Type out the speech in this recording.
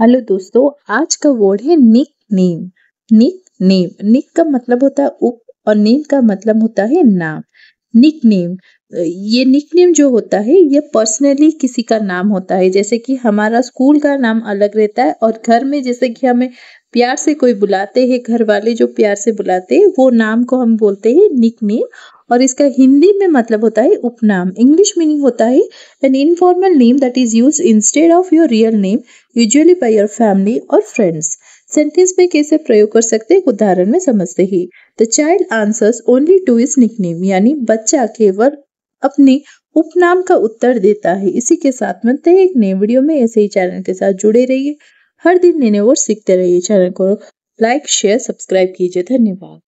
hello दोस्तों आज का वर्ड है निक नेम निक नेम निक का मतलब होता है उप और नेम का मतलब होता है नाम निक नेम ये निकनेम जो होता है ये पर्सनली किसी का नाम होता है जैसे कि हमारा स्कूल का नाम अलग रहता है और घर में जैसे कि हमें प्यार से कोई बुलाते हैं घर वाले जो प्यार से बुलाते हैं वो नाम को हम बोलते हैं निकनेम और इसका हिंदी में मतलब होता है उपनाम इंग्लिश मीनिंग होता है an informal name that is use instead of your real name usually by your family or friends sentence में कैसे प्रयोग कर सकते हैं उदाहरण में समझते ही the child answers only to his nickname यानी बच्चा केवल अपने उपनाम का उत्तर देता है इसी के साथ मिलते हैं एक नए वीडियो में ऐसे ही चैनल के साथ जुड़े रहिए हर दिन नए और सीखते रहिए चैनल को लाइक शेयर सब्सक्राइब कीजिए धन्यवाद